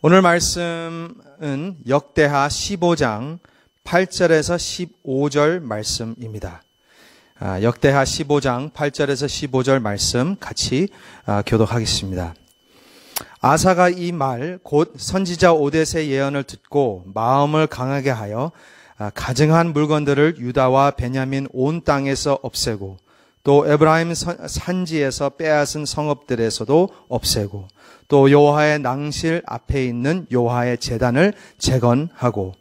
오늘 말씀은 역대하 15장 8절에서 15절 말씀입니다. 아, 역대하 15장 8절에서 15절 말씀 같이 아, 교독하겠습니다. 아사가 이 말 곧 선지자 오뎃세 예언을 듣고 마음을 강하게 하여 아, 가증한 물건들을 유다와 베냐민 온 땅에서 없애고 또 에브라임 산지에서 빼앗은 성읍들에서도 없애고 또 여호와의 낭실 앞에 있는 여호와의 재단을 재건하고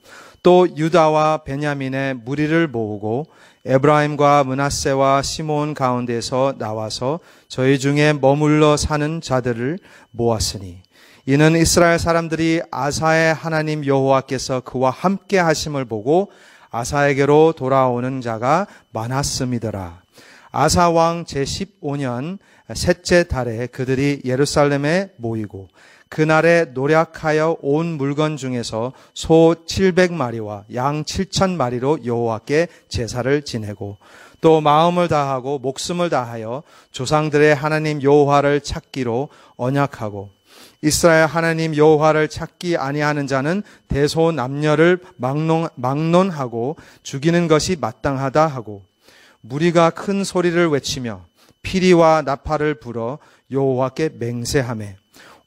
또 유다와 베냐민의 무리를 모으고 에브라임과 문하세와 시몬 가운데서 나와서 저희 중에 머물러 사는 자들을 모았으니 이는 이스라엘 사람들이 아사의 하나님 여호와께서 그와 함께 하심을 보고 아사에게로 돌아오는 자가 많았음이더라. 아사 왕 제15년 셋째 달에 그들이 예루살렘에 모이고 그날에 노력하여 온 물건 중에서 소 700마리와 양 7천마리로 여호와께 제사를 지내고 또 마음을 다하고 목숨을 다하여 조상들의 하나님 여호와를 찾기로 언약하고 이스라엘 하나님 여호와를 찾기 아니하는 자는 대소 남녀를 막론, 막론하고 죽이는 것이 마땅하다 하고 무리가 큰 소리를 외치며 피리와 나팔을 불어 여호와께 맹세함에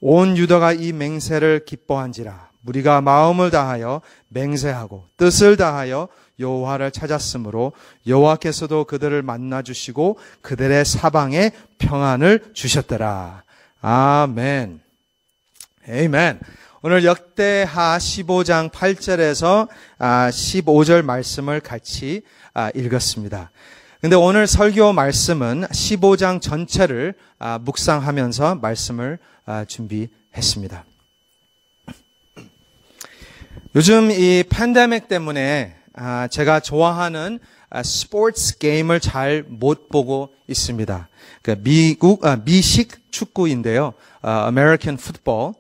온 유다가 이 맹세를 기뻐한지라 우리가 마음을 다하여 맹세하고 뜻을 다하여 여호와를 찾았으므로 여호와께서도 그들을 만나 주시고 그들의 사방에 평안을 주셨더라. 아멘. 에이멘. 오늘 역대하 15장 8절에서 15절 아, 말씀을 같이 아, 읽었습니다. 근데 오늘 설교 말씀은 15장 전체를 아, 묵상하면서 말씀을 아, 준비했습니다. 요즘 이 팬데믹 때문에 아, 제가 좋아하는 스포츠 게임을 잘 못 보고 있습니다. 그 미국 미식 축구인데요, 어, American Football.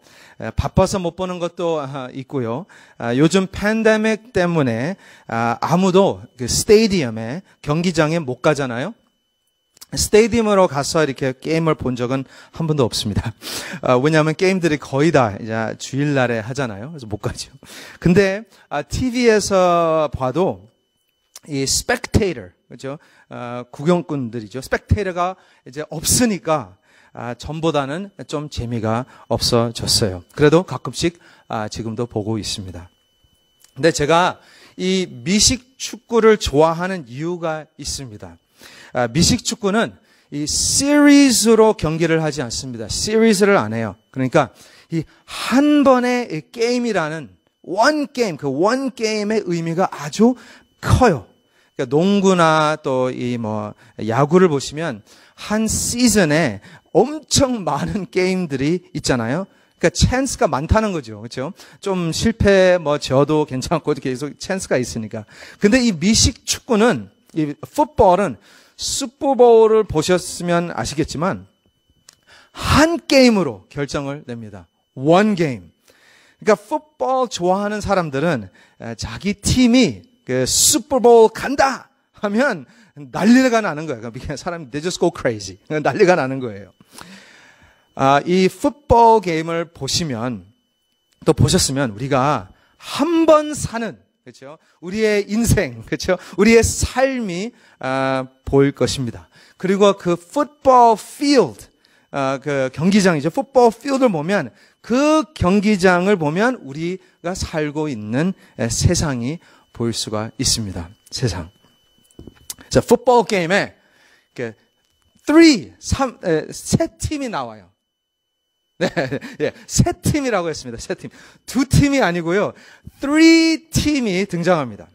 바빠서 못 보는 것도 있고요. 아, 요즘 팬데믹 때문에 아, 아무도 그 스테디움에 경기장에 못 가잖아요. 스테디움으로 가서 이렇게 게임을 본 적은 한 번도 없습니다. 아, 왜냐하면 게임들이 거의 다 이제 주일날에 하잖아요. 그래서 못 가죠. 근데 TV에서 봐도 이 스펙테이터, 그죠? 구경꾼들이죠. 스펙테이터가 이제 없으니까 아, 전보다는 좀 재미가 없어졌어요. 그래도 가끔씩 아, 지금도 보고 있습니다. 근데 제가 이 미식 축구를 좋아하는 이유가 있습니다. 아, 미식 축구는 이 시리즈로 경기를 하지 않습니다. 시리즈를 안 해요. 그러니까 이 한 번의 게임이라는 원 게임, 그 원 게임의 의미가 아주 커요. 그러니까 농구나 또 이 뭐 야구를 보시면 한 시즌에 엄청 많은 게임들이 있잖아요. 그러니까 찬스가 많다는 거죠. 그렇죠? 좀 실패 뭐 져도 괜찮고 계속 찬스가 있으니까. 근데 이 미식 축구는 이 풋볼은 슈퍼볼을 보셨으면 아시겠지만 한 게임으로 결정을 냅니다. 원 게임. 그러니까 풋볼 좋아하는 사람들은 자기 팀이 그 슈퍼볼 간다 하면 난리가 나는 거예요. 그냥 그러니까 사람이 they just go crazy. 그러니까 난리가 나는 거예요. 아, 이 풋볼 게임을 보시면 또 보셨으면 우리가 한 번 사는 그렇죠? 우리의 인생, 그렇죠? 우리의 삶이 아, 보일 것입니다. 그리고 그 풋볼 필드 아, 그 경기장이죠. 풋볼 필드를 보면 그 경기장을 보면 우리가 살고 있는 세상이 보일 수가 있습니다. 세상. 자, 풋볼 게임에 이 3, 3, 세 팀이 나와요. 네, 예, 세 팀이라고 했습니다. 세 팀. 두 팀이 아니고요. 3 팀이 등장합니다.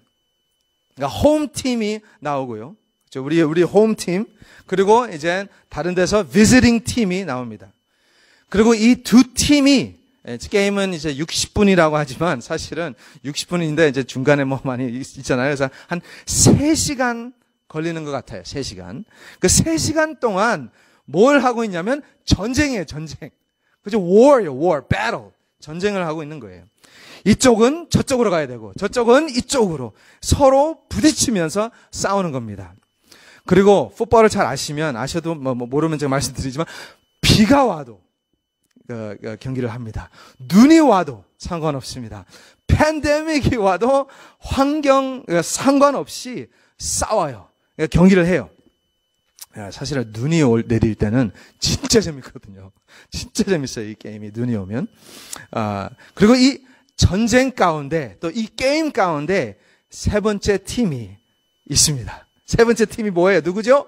그러니까 홈 팀이 나오고요. 그렇죠? 우리 우리 홈 팀. 그리고 이제 다른 데서 비즈링 팀이 나옵니다. 그리고 이 두 팀이 예, 게임은 이제 60분이라고 하지만 사실은 60분인데 이제 중간에 뭐 많이 있잖아요. 그래서 한 3시간 걸리는 것 같아요. 3시간. 그 3시간 동안 뭘 하고 있냐면 전쟁이에요, 전쟁. 그죠? w a r 요 war, battle. 전쟁을 하고 있는 거예요. 이쪽은 저쪽으로 가야 되고 저쪽은 이쪽으로 서로 부딪히면서 싸우는 겁니다. 그리고 풋볼을 잘 아시면 아셔도 뭐, 뭐, 모르면 제가 말씀드리지만 비가 와도 어, 어, 경기를 합니다. 눈이 와도 상관없습니다. 팬데믹이 와도 환경 어, 상관없이 싸워요. 예, 경기를 해요. 예, 사실은 눈이 내릴 때는 진짜 재밌거든요. 진짜 재밌어요. 이 게임이 눈이 오면. 아, 그리고 이 전쟁 가운데 또 이 게임 가운데 세 번째 팀이 있습니다. 세 번째 팀이 뭐예요? 누구죠?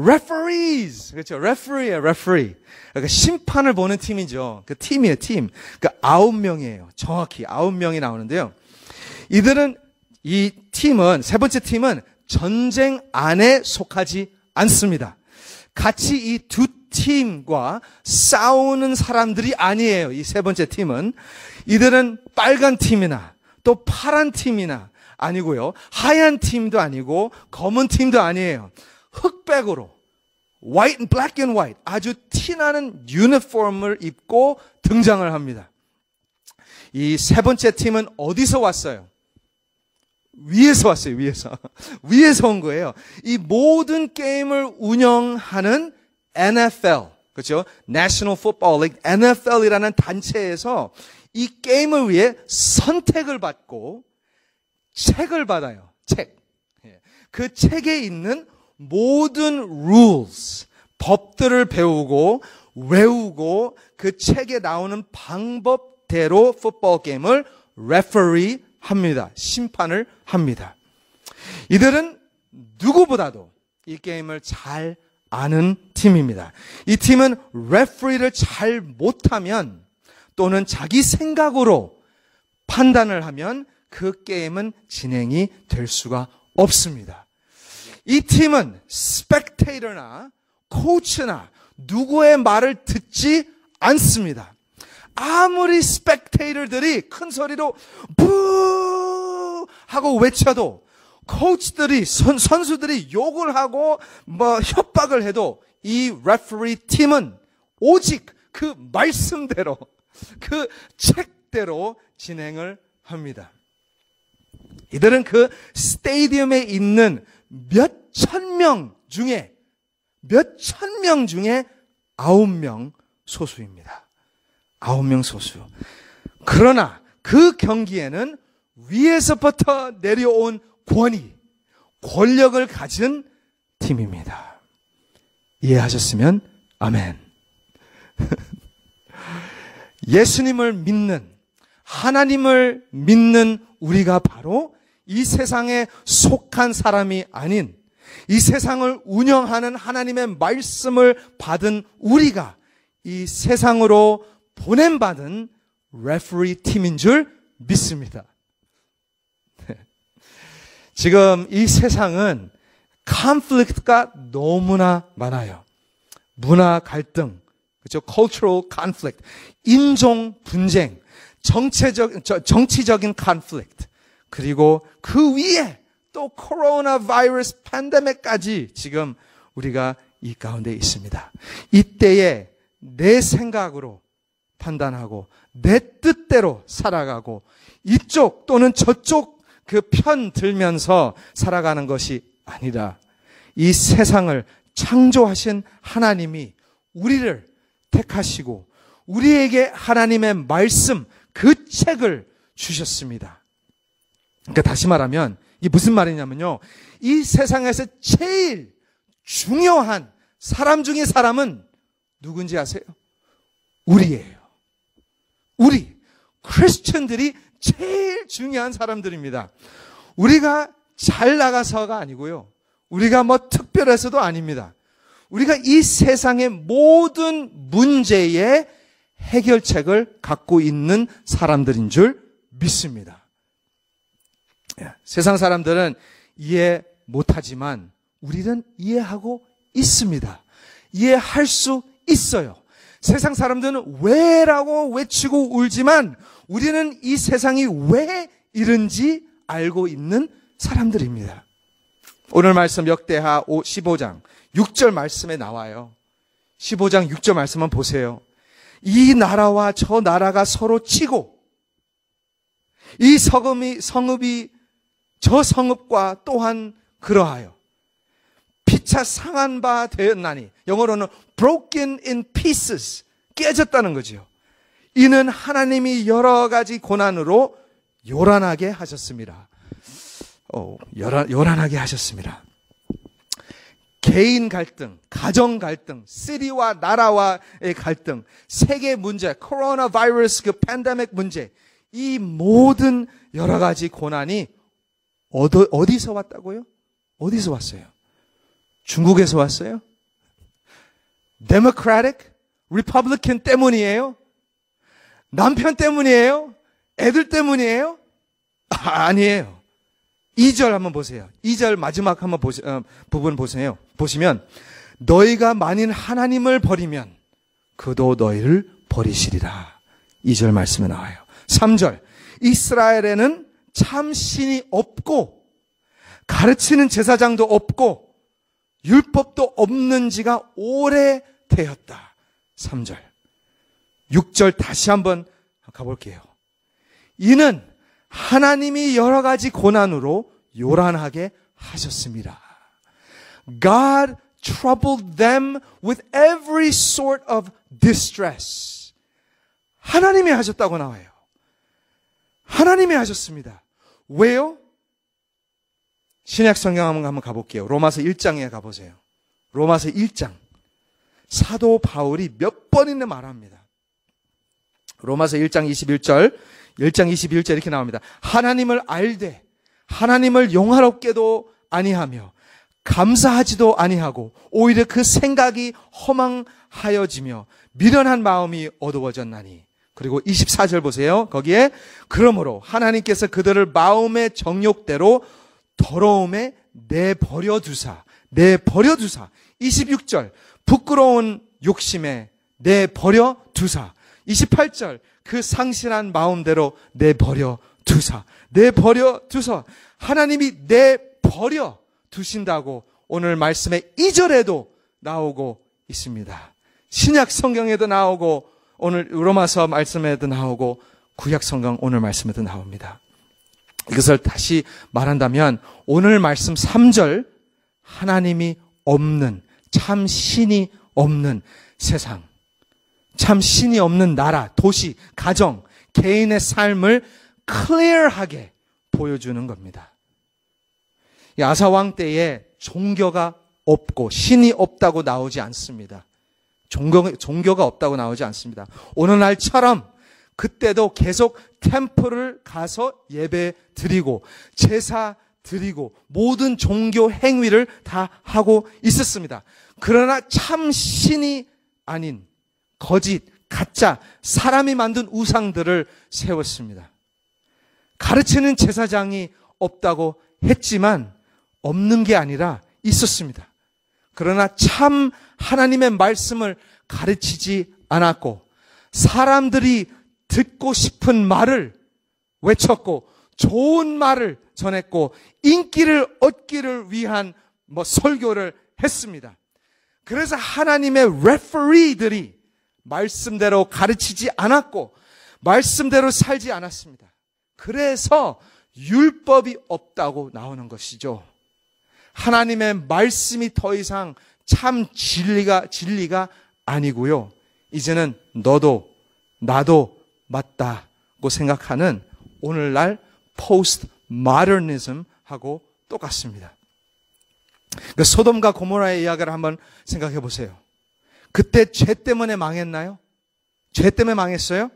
referees. 그렇죠. referee, referee. 그러니까 심판을 보는 팀이죠. 그 팀이에요, 팀. 그러니까 아홉 명이에요. 정확히 아홉 명이 나오는데요. 이들은 이 팀은 세 번째 팀은 전쟁 안에 속하지 않습니다. 같이 이 두 팀과 싸우는 사람들이 아니에요. 이 세 번째 팀은 이들은 빨간 팀이나 또 파란 팀이나 아니고요. 하얀 팀도 아니고 검은 팀도 아니에요. 흑백으로 white and black and white 아주 티나는 유니폼을 입고 등장을 합니다. 이 세 번째 팀은 어디서 왔어요? 위에서 왔어요, 위에서. 위에서 온 거예요. 이 모든 게임을 운영하는 NFL, 그렇죠? National Football League, NFL이라는 단체에서 이 게임을 위해 선택을 받고 책을 받아요. 책. 예. 그 책에 있는 모든 rules, 법들을 배우고 외우고 그 책에 나오는 방법대로 풋볼 게임을 referee 합니다. 심판을 합니다. 이들은 누구보다도 이 게임을 잘 아는 팀입니다. 이 팀은 레프리를 잘 못하면 또는 자기 생각으로 판단을 하면 그 게임은 진행이 될 수가 없습니다. 이 팀은 스펙테이터나 코치나 누구의 말을 듣지 않습니다. 아무리 스펙테이터들이 큰 소리로 부 하고 외쳐도 코치들이 선, 선수들이 욕을 하고 뭐 협박을 해도 이 레퍼리 팀은 오직 그 말씀대로 그 책대로 진행을 합니다. 이들은 그 스테디움에 있는 몇 천명 중에 몇천명 중에 아홉 명 소수입니다. 아홉 명 소수. 그러나 그 경기에는 위에서부터 내려온 권위, 권력을 가진 팀입니다. 이해하셨으면 아멘. 예수님을 믿는, 하나님을 믿는 우리가 바로 이 세상에 속한 사람이 아닌 이 세상을 운영하는 하나님의 말씀을 받은 우리가 이 세상으로 보낸받은 레프리 팀인 줄 믿습니다. 지금 이 세상은 컨플릭트가 너무나 많아요. 문화 갈등, 그렇죠? cultural conflict, 인종 분쟁, 정체적 정치적인 conflict, 그리고 그 위에 또 코로나 바이러스 팬데믹까지 지금 우리가 이 가운데 있습니다. 이때에 내 생각으로 판단하고 내 뜻대로 살아가고 이쪽 또는 저쪽 그 편 들면서 살아가는 것이 아니라 이 세상을 창조하신 하나님이 우리를 택하시고 우리에게 하나님의 말씀 그 책을 주셨습니다. 그러니까 다시 말하면 이게 무슨 말이냐면요. 이 세상에서 제일 중요한 사람 중의 사람은 누군지 아세요? 우리예요. 우리. 크리스천들이 제일 중요한 사람들입니다. 우리가 잘 나가서가 아니고요. 우리가 뭐 특별해서도 아닙니다. 우리가 이 세상의 모든 문제의 해결책을 갖고 있는 사람들인 줄 믿습니다. 예. 세상 사람들은 이해 못하지만 우리는 이해하고 있습니다. 이해할 수 있어요. 세상 사람들은 왜라고 외치고 울지만 우리는 이 세상이 왜 이런지 알고 있는 사람들입니다. 오늘 말씀 역대하 15장 6절 말씀에 나와요. 15장 6절 말씀만 보세요. 이 나라와 저 나라가 서로 치고 이 서금이 성읍이 저 성읍과 또한 그러하여 피차 상한 바 되었나니 영어로는 broken in pieces 깨졌다는 거지요. 이는 하나님이 여러 가지 고난으로 요란하게 하셨습니다. 어, 요란, 요란하게 하셨습니다. 개인 갈등, 가정 갈등, 시리와 나라와의 갈등, 세계 문제, 코로나 바이러스 그 팬데믹 문제, 이 모든 여러 가지 고난이 어디, 서 왔다고요? 어디서 왔어요? 중국에서 왔어요? Democratic, Republican 때문이에요? 남편 때문이에요? 애들 때문이에요? 아, 니에요 2절 한번 보세요. 2절 마지막 한번 보시, 어, 부분 보세요. 보시면 너희가 만일 하나님을 버리면 그도 너희를 버리시리라. 2절 말씀에 나와요. 3절 이스라엘에는 참 신이 없고 가르치는 제사장도 없고 율법도 없는 지가 오래되었다. 3절. 6절 다시 한번 가볼게요. 이는 하나님이 여러 가지 고난으로 요란하게 하셨습니다. God troubled them with every sort of distress. 하나님이 하셨다고 나와요. 하나님이 하셨습니다. 왜요? 신약 성경 한번, 한번 가볼게요. 로마서 1장에 가보세요. 로마서 1장. 사도 바울이 몇 번이나 말합니다. 로마서 1장 21절, 1장 21절 이렇게 나옵니다. 하나님을 알되 하나님을 용화롭게도 아니하며 감사하지도 아니하고 오히려 그 생각이 허망하여지며 미련한 마음이 어두워졌나니 그리고 24절 보세요. 거기에 그러므로 하나님께서 그들을 마음의 정욕대로 더러움에 내버려 두사. 내버려 두사. 26절. 부끄러운 욕심에 내버려 두사. 28절. 그 상실한 마음대로 내버려 두사. 내버려 두사. 하나님이 내버려 두신다고 오늘 말씀의 2절에도 나오고 있습니다. 신약 성경에도 나오고 오늘 로마서 말씀에도 나오고 구약 성경 오늘 말씀에도 나옵니다. 이것을 다시 말한다면 오늘 말씀 3절 하나님이 없는 참 신이 없는 세상 참 신이 없는 나라, 도시, 가정, 개인의 삶을 클리어하게 보여주는 겁니다. 야사왕 때에 종교가 없고 신이 없다고 나오지 않습니다. 종교, 종교가 없다고 나오지 않습니다. 오늘날처럼 그때도 계속 템플을 가서 예배 드리고 제사 드리고 모든 종교 행위를 다 하고 있었습니다. 그러나 참 신이 아닌 거짓, 가짜, 사람이 만든 우상들을 세웠습니다. 가르치는 제사장이 없다고 했지만 없는 게 아니라 있었습니다. 그러나 참 하나님의 말씀을 가르치지 않았고 사람들이 듣고 싶은 말을 외쳤고 좋은 말을 전했고 인기를 얻기를 위한 뭐 설교를 했습니다. 그래서 하나님의 레퍼리들이 말씀대로 가르치지 않았고 말씀대로 살지 않았습니다. 그래서 율법이 없다고 나오는 것이죠. 하나님의 말씀이 더 이상 참 진리가 진리가 아니고요. 이제는 너도 나도 맞다고 생각하는 오늘날 포스트 마더니즘하고 똑같습니다. 그 소돔과 고모라의 이야기를 한번 생각해 보세요. 그때 죄 때문에 망했나요? 죄 때문에 망했어요?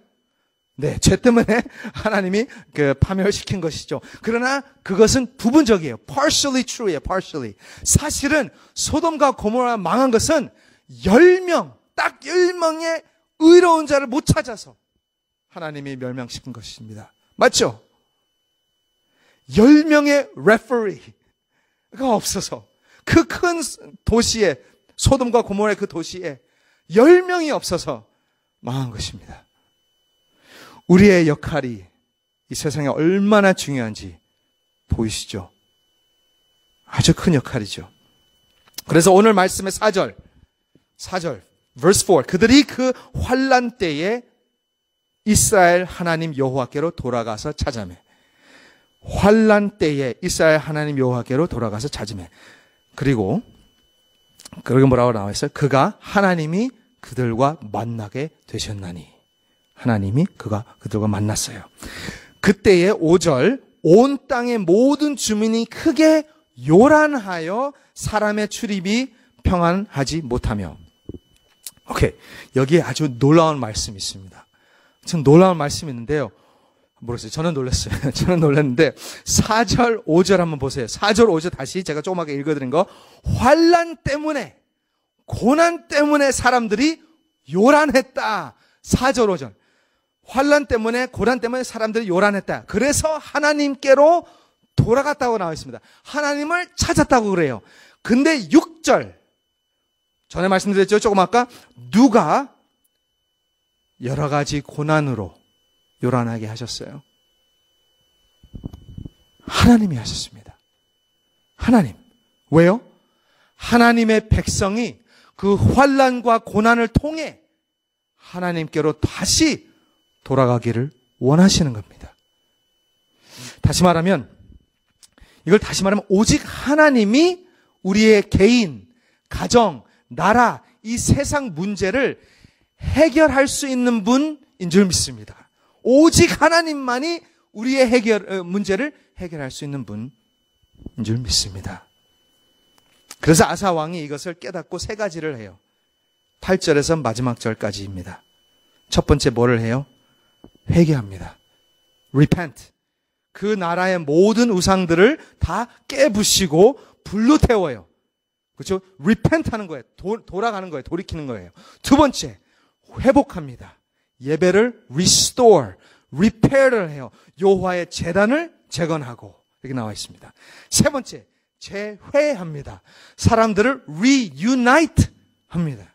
네, 죄 때문에 하나님이 그 파멸시킨 것이죠. 그러나 그것은 부분적이에요. partially true예요. partially. 사실은 소돔과 고모라 망한 것은 10명, 딱 10명의 의로운 자를 못 찾아서 하나님이 멸망시킨 것입니다. 맞죠? 10명의 레퍼리가 없어서 그 큰 도시에 소돔과 고모라의 그 도시에 10명이 없어서 망한 것입니다. 우리의 역할이 이 세상에 얼마나 중요한지 보이시죠? 아주 큰 역할이죠. 그래서 오늘 말씀의 4절, 4절, verse 4. 그들이 그 환란 때에 이스라엘 하나님 여호와께로 돌아가서 찾아매. 환란 때에 이스라엘 하나님 여호와께로 돌아가서 찾으매. 그리고 그러게 뭐라고 나와 있어요? 그가 하나님이 그들과 만나게 되셨나니. 하나님이 그가 그들과 만났어요. 그때의 5절 온 땅의 모든 주민이 크게 요란하여 사람의 출입이 평안하지 못하며 오케이 여기에 아주 놀라운 말씀이 있습니다. 참 놀라운 말씀이 있는데요. 모르겠어요. 저는 놀랐어요. 저는 놀랐는데 4절 5절 한번 보세요. 4절 5절 다시 제가 조그맣게 읽어드린 거 환란 때문에 고난 때문에 사람들이 요란했다. 4절 5절 환란 때문에 고난 때문에 사람들이 요란했다. 그래서 하나님께로 돌아갔다고 나와 있습니다. 하나님을 찾았다고 그래요. 근데 6절 전에 말씀드렸죠. 조금 아까 누가 여러 가지 고난으로 요란하게 하셨어요. 하나님이 하셨습니다. 하나님. 왜요? 하나님의 백성이 그 환란과 고난을 통해 하나님께로 다시 돌아가기를 원하시는 겁니다. 다시 말하면 이걸 다시 말하면 오직 하나님이 우리의 개인, 가정, 나라, 이 세상 문제를 해결할 수 있는 분인 줄 믿습니다. 오직 하나님만이 우리의 해결, 어, 문제를 해결할 수 있는 분인 줄 믿습니다. 그래서 아사왕이 이것을 깨닫고 세 가지를 해요. 8절에서 마지막 절까지입니다. 첫 번째 뭐를 해요? 회개합니다. repent. 그 나라의 모든 우상들을 다 깨부시고 불로 태워요. 그렇죠? repent 하는 거예요. 도, 돌아가는 거예요. 돌이키는 거예요. 두 번째, 회복합니다. 예배를 restore, repair를 해요. 요화의 재단을 재건하고 이렇게 나와 있습니다. 세 번째, 재회합니다. 사람들을 reunite 합니다.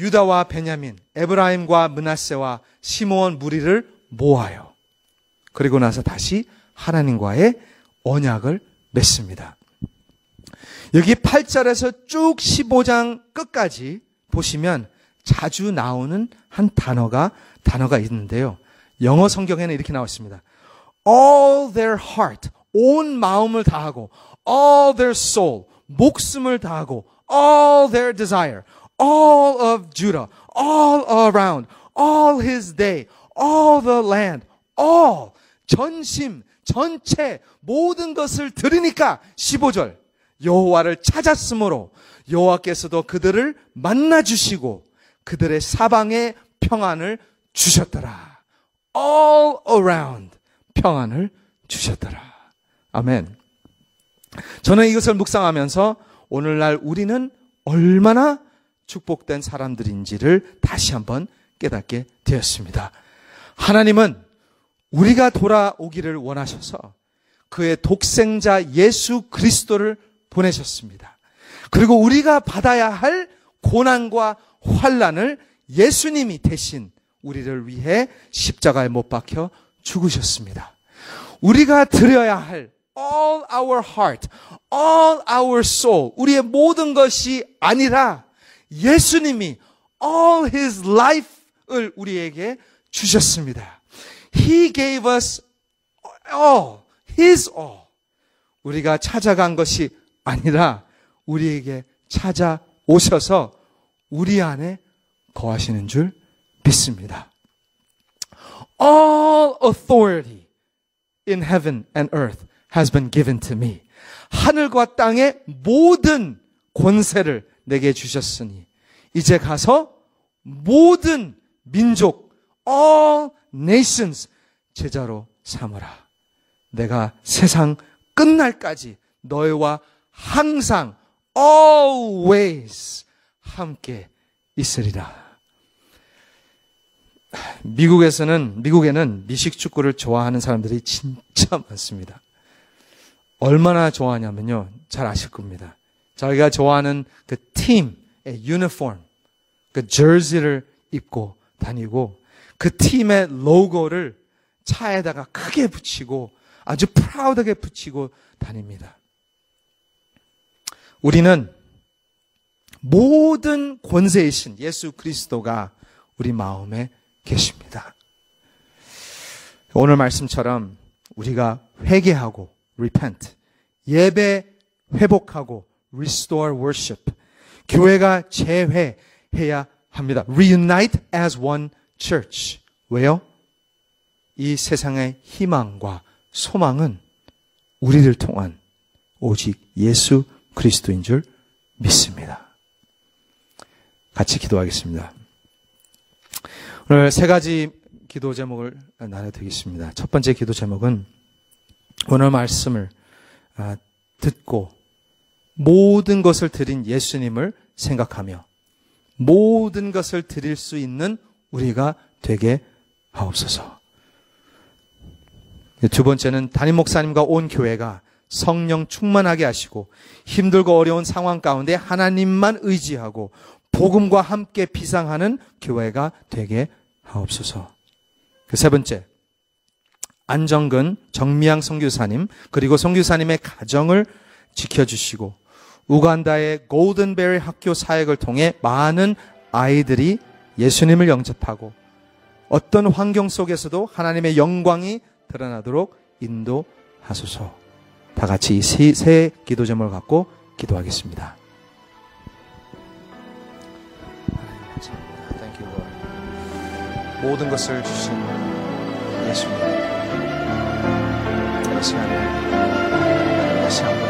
유다와 베냐민, 에브라임과 문하세와 시므온 무리를 모아요. 그리고 나서 다시 하나님과의 언약을 맺습니다. 여기 8절에서 쭉 15장 끝까지 보시면 자주 나오는 한 단어가 단어가 있는데요. 영어 성경에는 이렇게 나왔습니다 All their heart, 온 마음을 다하고, all their soul, 목숨을 다하고, all their desire, all of Judah, all around, all his day, all the land, all 전심, 전체 모든 것을 들으니까 15절 여호와를 찾았으므로 여호와께서도 그들을 만나 주시고 그들의 사방에 평안을 주셨더라. All around 평안을 주셨더라. 아멘. 저는 이것을 묵상하면서 오늘날 우리는 얼마나 축복된 사람들인지를 다시 한번 깨닫게 되었습니다. 하나님은 우리가 돌아오기를 원하셔서 그의 독생자 예수 그리스도를 보내셨습니다. 그리고 우리가 받아야 할 고난과 환란을 예수님이 대신 우리를 위해 십자가에 못 박혀 죽으셨습니다. 우리가 드려야 할 all our heart, all our soul, 우리의 모든 것이 아니라 예수님이 all his life을 우리에게 주셨습니다. He gave us all, his all. 우리가 찾아간 것이 아니라 우리에게 찾아오셔서 우리 안에 거하시는 줄 믿습니다. All authority in heaven and earth has been given to me. 하늘과 땅의 모든 권세를 내게 주셨으니 이제 가서 모든 민족 all nations 제자로 삼으라. 내가 세상 끝날까지 너희와 항상 always 함께 있으리라. 미국에서는 미국에는 미식 축구를 좋아하는 사람들이 진짜 많습니다. 얼마나 좋아하냐면요. 잘 아실 겁니다. 자기가 좋아하는 그 팀의 유니폼, 그 저지를 입고 다니고 그 팀의 로고를 차에다가 크게 붙이고 아주 프라우드하게 붙이고 다닙니다. 우리는 모든 권세이신 예수 그리스도가 우리 마음에 계십니다. 오늘 말씀처럼 우리가 회개하고 repent 예배 회복하고 restore worship. 교회가 재회해야 합니다. reunite as one church. 왜요? 이 세상의 희망과 소망은 우리를 통한 오직 예수 그리스도인 줄 믿습니다. 같이 기도하겠습니다. 오늘 세 가지 기도 제목을 나눠드리겠습니다. 첫 번째 기도 제목은 오늘 말씀을 아, 듣고 모든 것을 드린 예수님을 생각하며 모든 것을 드릴 수 있는 우리가 되게 하옵소서. 두 번째는 담임 목사님과 온 교회가 성령 충만하게 하시고 힘들고 어려운 상황 가운데 하나님만 의지하고 복음과 함께 비상하는 교회가 되게 하옵소서. 그 세 번째, 안정근 정미양 성교사님 그리고 성교사님의 가정을 지켜주시고 우간다의 골든베리 학교 사역을 통해 많은 아이들이 예수님을 영접하고 어떤 환경 속에서도 하나님의 영광이 드러나도록 인도하소서. 다 같이 이세 세 기도점을 갖고 기도하겠습니다. 모든 것을 주신 예수님 다시 한번 다시 한번